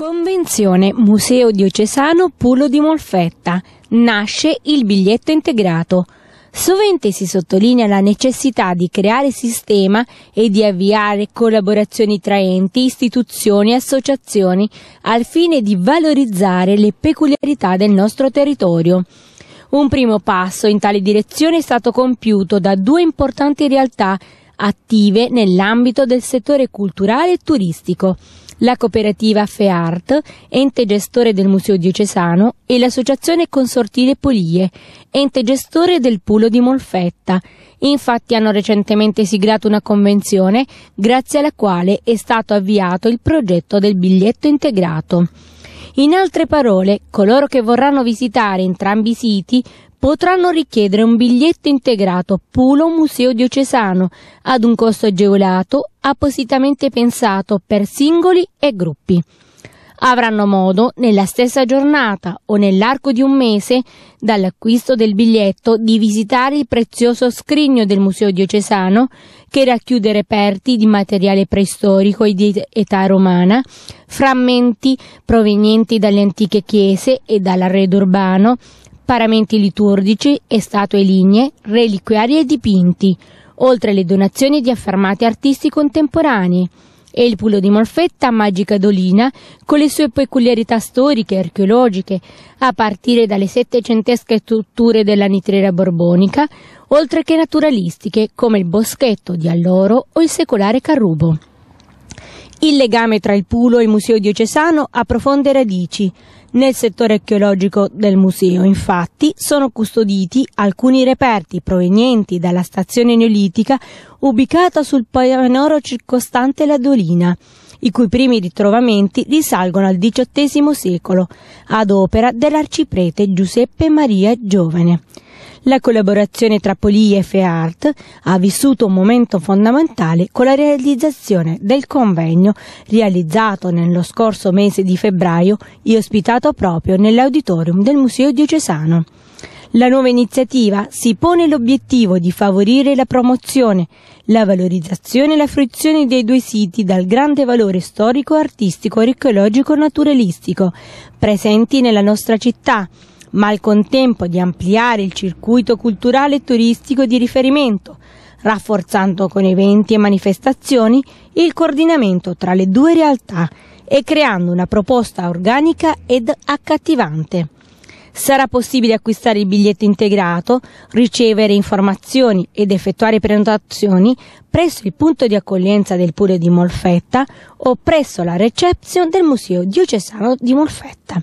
Convenzione Museo Diocesano Pulo di Molfetta. Nasce il biglietto integrato. Sovente si sottolinea la necessità di creare sistema e di avviare collaborazioni tra enti, istituzioni e associazioni al fine di valorizzare le peculiarità del nostro territorio. Un primo passo in tale direzione è stato compiuto da due importanti realtà attive nell'ambito del settore culturale e turistico la cooperativa FEART, ente gestore del Museo Diocesano, e l'associazione Consortile Polie, ente gestore del Pulo di Molfetta. Infatti hanno recentemente siglato una convenzione grazie alla quale è stato avviato il progetto del biglietto integrato. In altre parole, coloro che vorranno visitare entrambi i siti potranno richiedere un biglietto integrato Pulo Museo Diocesano ad un costo agevolato appositamente pensato per singoli e gruppi. Avranno modo, nella stessa giornata o nell'arco di un mese, dall'acquisto del biglietto, di visitare il prezioso scrigno del Museo Diocesano, che racchiude reperti di materiale preistorico e di età romana, frammenti provenienti dalle antiche chiese e dall'arredo urbano, paramenti liturgici, e statue lignee, reliquiari e dipinti, oltre le donazioni di affermati artisti contemporanei e il pulo di Molfetta Magica Dolina, con le sue peculiarità storiche e archeologiche, a partire dalle settecentesche strutture della nitrera borbonica, oltre che naturalistiche come il boschetto di Alloro o il secolare Carrubo. Il legame tra il pulo e il museo diocesano ha profonde radici, nel settore archeologico del museo, infatti, sono custoditi alcuni reperti provenienti dalla stazione neolitica ubicata sul pianoro circostante la Dolina i cui primi ritrovamenti risalgono al XVIII secolo, ad opera dell'arciprete Giuseppe Maria Giovane. La collaborazione tra Poliefe e Art ha vissuto un momento fondamentale con la realizzazione del convegno realizzato nello scorso mese di febbraio e ospitato proprio nell'auditorium del Museo Diocesano. La nuova iniziativa si pone l'obiettivo di favorire la promozione, la valorizzazione e la fruizione dei due siti dal grande valore storico, artistico, archeologico e naturalistico presenti nella nostra città, ma al contempo di ampliare il circuito culturale e turistico di riferimento, rafforzando con eventi e manifestazioni il coordinamento tra le due realtà e creando una proposta organica ed accattivante sarà possibile acquistare il biglietto integrato, ricevere informazioni ed effettuare prenotazioni presso il punto di accoglienza del Pure di Molfetta o presso la reception del Museo Diocesano di Molfetta.